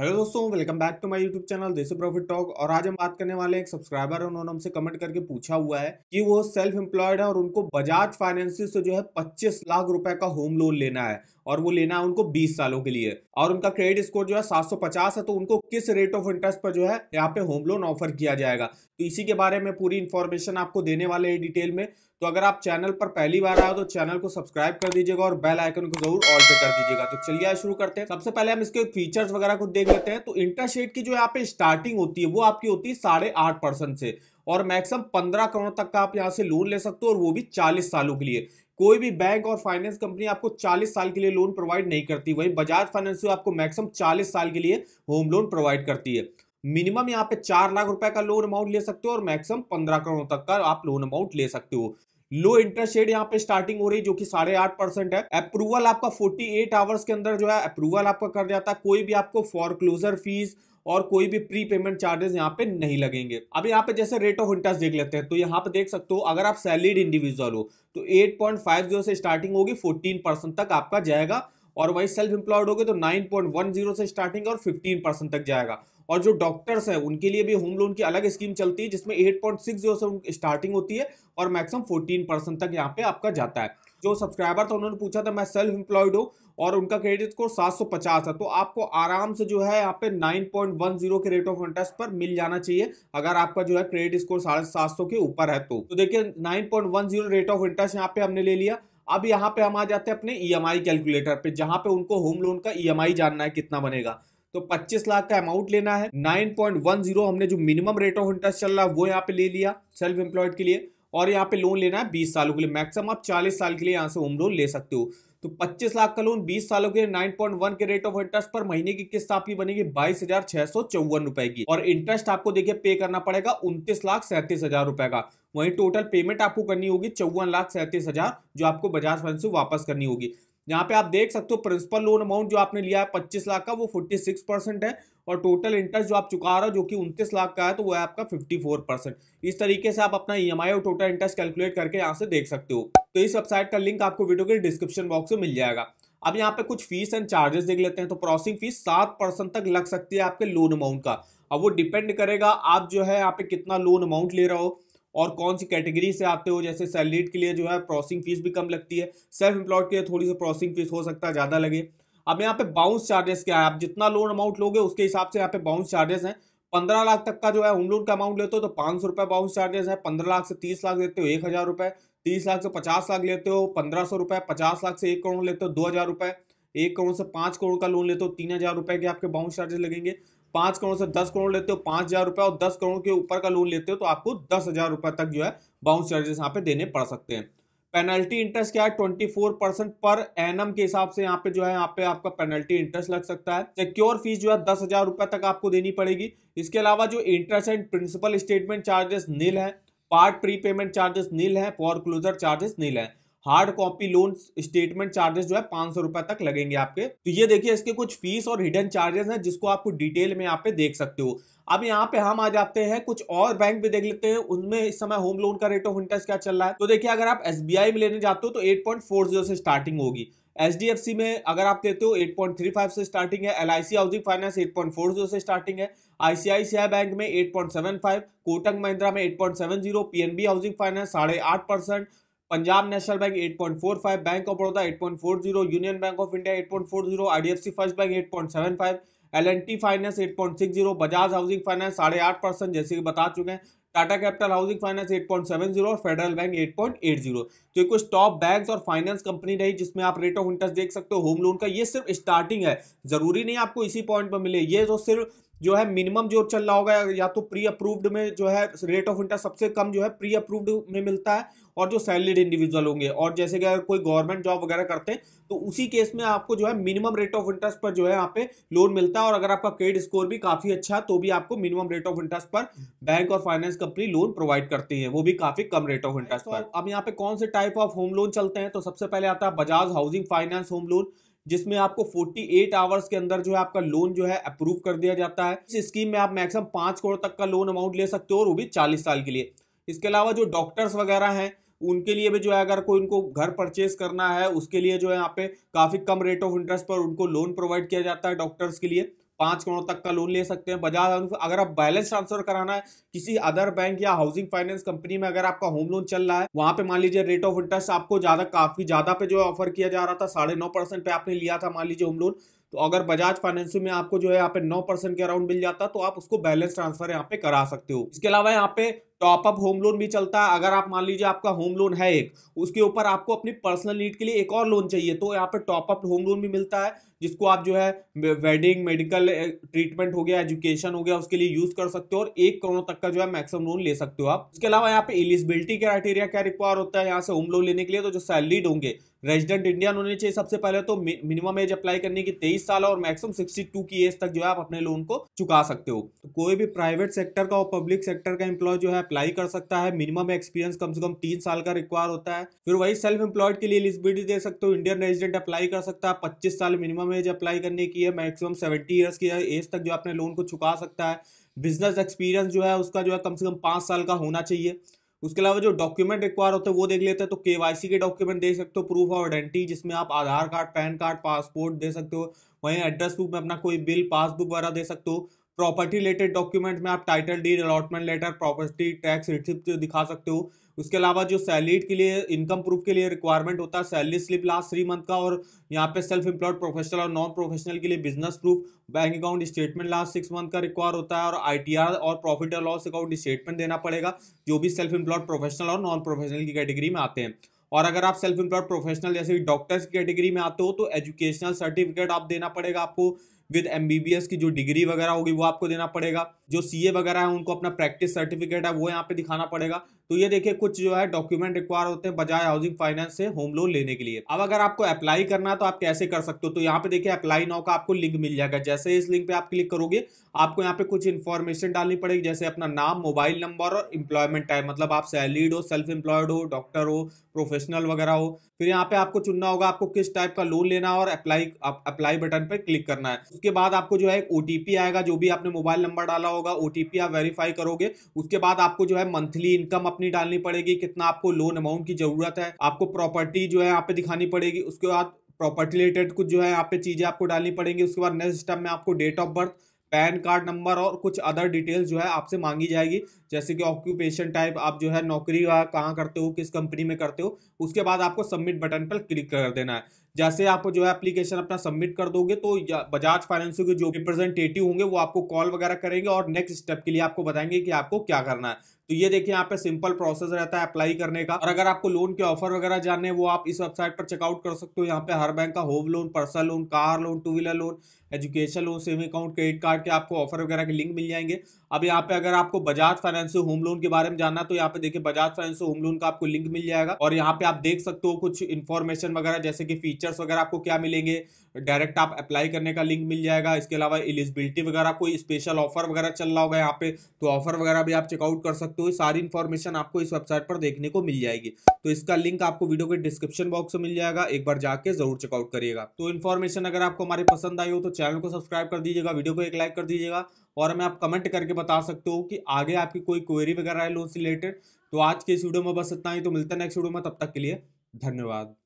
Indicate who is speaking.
Speaker 1: hello दोस्तों welcome back to my YouTube channel Desi Profit Talk और आज हम बात करने वाले एक सब्सक्राइबर उन्होंने हमसे कमेंट करके पूछा हुआ है कि वो सेल्फ एम्प्लॉयड है और उनको बजाज फाइनेंस से जो है 25 लाख रुपए का होम लोन लेना है और वो लेना है उनको 20 सालों के लिए और उनका क्रेडिट स्कोर जो है 750 है तो उनको किस रेट ऑफ इंटरेस्ट पर जो है यहाँ पे होम लोन ऑफर किया जाएगा तो इसी के बारे में पूरी इन्फॉर्मेशन आपको देने वाले हैं डिटेल में तो अगर आप चैनल पर पहली बार आए तो चैनल को सब्सक्राइब कर दीजिएगा और बेल आइकन को जरूर ऑल पे कर दीजिएगा तो चलिए आज शुरू करते हैं सबसे पहले हम इसके फीचर्स वगैरह को देख लेते हैं तो इंटरेस्ट रेट की जो यहाँ पे स्टार्टिंग होती है वो आपकी होती है साढ़े आठ परसेंट से और मैक्सिमम पंद्रह करोड़ तक का आप यहाँ से लोन ले सकते हो और वो भी चालीस सालों के लिए कोई भी बैंक और फाइनेंस कंपनी आपको 40 साल के लिए लोन प्रोवाइड नहीं करती वही बजाज फाइनेंस आपको मैक्सिमम 40 साल के लिए होम लोन प्रोवाइड करती है मिनिमम यहाँ पे चार लाख रुपए का लोन अमाउंट ले सकते हो और मैक्सिमम पंद्रह करोड़ तक का आप लोन अमाउंट ले सकते हो लो इंटरेस्ट रेट यहाँ पे स्टार्टिंग हो रही है जो कि साढ़े आठ परसेंट है अप्रूवल आपका फोर्टी एट आवर्स के अंदर जो है अप्रूवल आपका कर जाता है कोई भी आपको फॉर क्लोजर फीस और कोई भी प्री पेमेंट चार्जेस यहाँ पे नहीं लगेंगे अब यहाँ पे जैसे रेट ऑफ इंटरेस्ट देख लेते हैं तो यहाँ पे देख सकते हो अगर आप सैलरीड इंडिविजुअल हो तो 8.50 से स्टार्टिंग होगी 14 परसेंट तक आपका जाएगा और वही सेल्फ एम्प्लॉयड होगे तो 9.10 से स्टार्टिंग और 15 परसेंट तक जाएगा और जो डॉक्टर्स हैं उनके लिए भी होम लोन की अलग स्कीम चलती है जिसमें एट पॉइंट सिक्स जीरो से स्टार्टिंग होती है और मैक्सिमम फोर्टीन परसेंट तक यहाँ पे आपका जाता है जो सब्सक्राइबर था उन्होंने पूछा था मैं सेल्फ एम्प्लॉयड हूँ और उनका क्रेडिट स्कोर सात सौ पचास है तो आपको आराम से जो है यहाँ पे जीरो के रेट ऑफ इंटरेस्ट पर मिल जाना चाहिए अगर आपका जो है क्रेडिट स्कोर साढ़े सात सौ के ऊपर है तो, तो देखिए जीरो रेट ऑफ इंटरेस्ट यहाँ पे हमने ले लिया अब यहाँ पे हम आ जाते हैं अपने ई e कैलकुलेटर पे जहाँ पे उनको होम लोन का ई e जानना है कितना बनेगा तो 25 लाख का अमाउंट लेना है 9.10 हमने जो मिनिमम रेट ऑफ इंटरेस्ट चल रहा है वो यहाँ पे ले लिया सेल्फ एम्प्लॉयड के लिए और यहाँ पे लोन लेना है 20 सालों के लिए मैक्सिमम आप 40 साल के लिए यहाँ से होम लोन ले सकते हो तो 25 लाख का लोन 20 सालों के 9.1 के रेट ऑफ इंटरेस्ट पर महीने की किस्त आपकी बनेगी बाईस हजार छह सौ चौवन रुपए की और इंटरेस्ट आपको देखिए पे करना पड़ेगा उनतीस लाख सैंतीस हजार रुपए का वहीं टोटल पेमेंट आपको करनी होगी चौवन लाख सैंतीस हजार जो आपको बजाज फंड से वापस करनी होगी यहाँ पे आप देख सकते हो प्रिंसिपल लोन अमाउंट जो आपने लिया है पच्चीस लाख का वो फोर्टी सिक्स परसेंट है और टोटल इंटरेस्ट जो आप चुका रहे हो जो कि उनतीस लाख का है तो वो है आपका फिफ्टी फोर परसेंट इस तरीके से आप अपना ई एम आई और टोटल इंटरेस्ट कैलकुलेट करके यहाँ से देख सकते हो तो इस वेबसाइट का लिंक आपको वीडियो के डिस्क्रिप्शन बॉक्स में मिल जाएगा अब यहाँ पे कुछ फीस एंड चार्जेस देख लेते हैं तो प्रोसेसिंग फीस सात परसेंट तक लग सकती है आपके लोन अमाउंट का अब वो डिपेंड करेगा आप जो है यहाँ पे कितना लोन अमाउंट ले रहे हो और कौन सी कैटेगरी से आते हो जैसे सैलरीड के लिए जो है प्रोसेसिंग फीस भी कम लगती है सेल्फ एम्प्लॉयड के लिए थोड़ी सी प्रोसेसिंग फीस हो सकता है ज़्यादा लगे अब यहाँ पे बाउंस चार्जेस क्या है आप जितना लोन अमाउंट लोगे उसके हिसाब से यहाँ पे बाउंस चार्जेस हैं पंद्रह लाख तक का जो है होम लोन का अमाउंट लेते हो तो पाँच सौ रुपये बाउंस चार्जेस है पंद्रह लाख से तीस लाख लेते हो एक हज़ार रुपए तीस लाख से पचास लाख लेते हो पंद्रह सौ रुपये पचास लाख से एक करोड़ लेते हो दो हज़ार रुपए एक करोड़ से पाँच करोड़ का लोन लेते हो तीन हज़ार रुपये के आपके बाउंस चार्जेस लगेंगे पांच करोड़ से दस करोड़ लेते हो पांच हजार रुपए और दस करोड़ के ऊपर का लोन लेते हो तो आपको दस हजार रुपए तक जो है बाउंस चार्जेस यहाँ पे देने पड़ सकते हैं पेनल्टी इंटरेस्ट क्या है twenty four percent per annum के हिसाब से यहाँ पे जो है यहाँ पे आपका पेनल्टी इंटरेस्ट लग सकता है सिक्योर फीस जो है दस हजार रुपए तक आपको देनी पड़ेगी इसके अलावा जो interest and principal statement charges nil है part prepayment charges nil है फॉर क्लोजर चार्जेस नील है hard copy loan statement charges जो है पांच सौ रुपए तक लगेंगे आपके तो ये देखिए इसके कुछ फीस और हिडन चार्जेस हैं जिसको आपको डिटेल में यहाँ पे देख सकते हो अब यहाँ पे हम आ जाते हैं कुछ और बैंक भी देख लेते हैं उनमें इस समय होम लोन का रेट ऑफ इंटरेस्ट क्या चल रहा है तो देखिए अगर आप एस में लेने जाते हो तो एट से स्टार्टिंग होगी एच में अगर आप देते हो 8.35 से स्टार्टिंग है एल हाउसिंग फाइनेंस 8.40 से स्टार्टिंग है आईसीआईसीआई बैंक में 8.75 कोटक महिंद्रा में 8.70 पीएनबी हाउसिंग फाइनेंस साढ़े आठ percent Punjab national bank 8.45 bank of Baroda 8.40 union bank of India 8.40 IDFC first bank 8.75 L and T finance 8.60 Bajaj housing finance साढ़े आठ परसेंट जैसे कि बता चुके हैं टाटा कैपिटल हाउसिंग फाइनेंस 8.70 और फेडरल बैंक 8.80 तो ये कुछ टॉप बैंक्स और फाइनेंस कंपनी रही जिसमें आप रेट ऑफ इंटरेस्ट देख सकते हो होम लोन का ये सिर्फ स्टार्टिंग है जरूरी नहीं आपको इसी पॉइंट पर मिले ये जो सिर्फ जो है मिनिमम जो चल रहा होगा या तो प्री अप्रूव्ड में जो है रेट ऑफ इंटरेस्ट सबसे कम जो है प्री अप्रूव्ड में मिलता है और जो सैलरीड इंडिविजुअल होंगे और जैसे कि अगर कोई गवर्नमेंट जॉब वगैरह करते हैं तो उसी केस में आपको जो है मिनिमम रेट ऑफ इंटरेस्ट पर जो है यहाँ पे लोन मिलता है और अगर आपका क्रेडिट स्कोर भी काफ़ी अच्छा है तो भी आपको मिनिमम रेट ऑफ इंटरेस्ट पर बैंक और फाइनेंस कंपनी लोन प्रोवाइड करती है वो भी काफ़ी कम रेट ऑफ इंटरेस्ट पर अब यहाँ पे कौन से टाइप ऑफ होम लोन चलते हैं तो सबसे पहले आता है Bajaj housing finance home loan जिसमें आपको 48 आवर्स के अंदर जो है आपका लोन जो है अप्रूव कर दिया जाता है इस स्कीम में आप मैक्सिमम पांच करोड़ तक का लोन अमाउंट ले सकते हो और वो भी चालीस साल के लिए इसके अलावा जो डॉक्टर्स वगैरह हैं उनके लिए भी जो है अगर कोई उनको घर परचेज करना है उसके लिए जो है यहाँ पे काफ़ी कम रेट ऑफ इंटरेस्ट पर उनको लोन प्रोवाइड किया जाता है डॉक्टर्स के लिए पांच करोड़ तक का लोन ले सकते हैं बजाज अगर आप बैलेंस ट्रांसफर कराना है किसी अदर बैंक या हाउसिंग फाइनेंस कंपनी में अगर आपका होम लोन चल रहा है वहां पे मान लीजिए रेट ऑफ इंटरेस्ट आपको ज्यादा काफी ज्यादा पे जो ऑफर किया जा रहा था साढ़े नौ परसेंट पे आपने लिया था मान लीजिए होम लोन तो अगर बजाज फाइनेंस में आपको जो है यहाँ पे नौ परसेंट के अराउंड मिल जाता तो आप उसको बैलेंस ट्रांसफर यहाँ पे करा सकते हो इसके अलावा यहाँ पे टॉप अप होम लोन भी चलता है अगर आप मान लीजिए आपका होम लोन है एक उसके ऊपर आपको अपनी पर्सनल नीड के लिए एक और लोन चाहिए तो यहाँ पे टॉप अप होम लोन भी मिलता है जिसको आप जो है वेडिंग मेडिकल ट्रीटमेंट हो गया एजुकेशन हो गया उसके लिए यूज कर सकते हो और एक करोड़ तक का जो है मैक्सिमम लोन ले सकते हो आप इसके अलावा यहाँ पे एलिजिबिलिटी क्राइटेरिया क्या रिक्वायर होता है यहाँ से होम लोन लेने के लिए तो जो सैलरीड होंगे रेजिडेंट इंडियन होने चाहिए सबसे पहले तो मिनिमम एज अप्लाई करने की तेईस साल और मैक्सिमम सिक्सटी टू की एज तक जो है आप अपने लोन को चुका सकते हो तो कोई भी प्राइवेट सेक्टर का और पब्लिक सेक्टर का एम्प्लॉय जो है अप्लाई कर सकता है मिनिमम एक्सपीरियंस कम से कम तीन साल का रिक्वायर होता है फिर वही सेल्फ एम्प्लॉयड के लिए एलिजिबिलिटी दे सकते हो इंडियन रेजिडेंट अप्लाई कर सकता है पच्चीस साल मिनिमम एज अप्लाई करने की है मैक्सिमम सेवेंटी ईयर्स की एज तक जो अपने लोन को चुका सकता है बिजनेस एक्सपीरियंस जो है उसका जो है कम से कम पाँच साल का होना चाहिए उसके अलावा जो डॉक्यूमेंट रिक्वायर होते हैं वो देख लेते हैं तो केवाईसी के डॉक्यूमेंट दे सकते हो प्रूफ ऑफ आइडेंटिटी जिसमें आप Aadhaar card PAN card passport दे सकते हो वहीं एड्रेस प्रूफ में अपना कोई बिल पासबुक वगैरह दे सकते हो प्रॉपर्टी रिलेटेड डॉक्यूमेंट में आप title deed allotment letter property tax receipt दिखा सकते हो उसके अलावा जो सैलरीड के लिए इनकम प्रूफ के लिए रिक्वायरमेंट होता है salary slip last three month का और यहाँ पे सेल्फ एम्प्लॉयड प्रोफेशनल और नॉन प्रोफेशनल के लिए business proof bank account statement last six month का रिक्वायर होता है और आईटीआर और प्रॉफिट और लॉस अकाउंट स्टेटमेंट देना पड़ेगा जो भी सेल्फ एम्प्लॉयड प्रोफेशनल और नॉन प्रोफेशनल की कैटेगरी में आते हैं और अगर आप सेल्फ एम्प्लॉयड प्रोफेशनल जैसे डॉक्टर्स की कैटेगरी में आते हो तो एजुकेशनल सर्टिफिकेट आप देना पड़ेगा आपको विद एम की जो डिग्री वगैरह होगी वो आपको देना पड़ेगा जो सी वगैरह है उनको अपना प्रैक्टिस सर्टिफिकेट है वो यहाँ पे दिखाना पड़ेगा तो ये देखिए कुछ जो है डॉक्यूमेंट रिक्वायर होते हैं बजाय हाउसिंग फाइनेंस से होम लोन लेने के लिए अब अगर आपको अप्लाई करना है तो आप कैसे कर सकते हो तो यहाँ पे देखिए अप्लाई नाउ का आपको लिंक मिल जाएगा जैसे इस लिंक पे आप क्लिक करोगे आपको यहाँ पे कुछ इन्फॉर्मेशन डालनी पड़ेगी जैसे अपना नाम मोबाइल नंबर और इम्प्लॉयमेंट टाइप मतलब आप सैलरीड हो सेल्फ एम्प्लॉयड हो डॉक्टर हो प्रोफेशनल वगैरह हो फिर यहाँ पे आपको चुनना होगा आपको किस टाइप का लोन लेना और अप्लाई अप्लाई बटन पर क्लिक करना है उसके बाद आपको जो है एक ओटीपी आएगा जो भी आपने मोबाइल नंबर डाला हो होगा ओ आप वेरीफाई करोगे उसके बाद आपको जो है मंथली इनकम अपनी डालनी पड़ेगी कितना आपको लोन अमाउंट की जरूरत है आपको प्रॉपर्टी जो है यहाँ पे दिखानी पड़ेगी उसके बाद प्रॉपर्टी रिलेटेड कुछ जो है यहाँ पे चीजें आपको डालनी पड़ेंगी उसके बाद नेक्स्ट स्टेप में आपको date of birth PAN card number और कुछ अदर डिटेल्स जो है आपसे मांगी जाएगी जैसे कि ऑक्यूपेशन टाइप आप जो है नौकरी कहाँ करते हो किस कंपनी में करते हो उसके बाद आपको सबमिट बटन पर क्लिक कर देना है जैसे आप जो है एप्लीकेशन अपना सबमिट कर दोगे तो बजाज फाइनेंस के जो रिप्रेजेंटेटिव होंगे वो आपको कॉल वगैरह करेंगे और नेक्स्ट स्टेप के लिए आपको बताएंगे कि आपको क्या करना है तो ये देखिए यहाँ पे सिंपल प्रोसेस रहता है अप्लाई करने का और अगर आपको लोन के ऑफर वगैरह जानने वो आप इस वेबसाइट पर चेकआउट कर सकते हो यहाँ पे हर बैंक का home loan personal loan car loan two wheeler loan education loan saving account credit card के आपको ऑफर वगैरह के लिंक मिल जाएंगे अब यहाँ पे अगर आपको Bajaj finance finance home loan के बारे में जानना तो यहाँ पे देखिए बजाज फाइनेंस होम लोन का आपको लिंक मिल जाएगा और यहाँ पे आप देख सकते हो कुछ इन्फॉर्मेशन वगैरह जैसे कि फीचर्स वगैरह आपको क्या मिलेंगे डायरेक्ट आप अप्लाई करने का लिंक मिल जाएगा इसके अलावा एलिजिबिलिटी वगैरह कोई स्पेशल ऑफर वगैरह चल रहा होगा यहाँ पे तो ऑफर वगैरह भी आप चेकआउट कर सकते हो सारी इन्फॉर्मेशन आपको इस वेबसाइट पर देखने को मिल जाएगी तो इसका लिंक आपको वीडियो के डिस्क्रिप्शन बॉक्स में मिल जाएगा एक बार जाके जरूर चेकआउट करिएगा तो इन्फॉर्मेशन अगर आपको हमारी पसंद आई हो तो चैनल को सब्सक्राइब कर दीजिएगा वीडियो को एक लाइक कर दीजिएगा और हमें आप कमेंट करके बता सकते हो कि आगे आपकी कोई क्वेरी वगैरह है लोन से रिलेटेड तो आज के इस वीडियो में बस इतना ही तो मिलता है नेक्स्ट वीडियो में तब तक के लिए धन्यवाद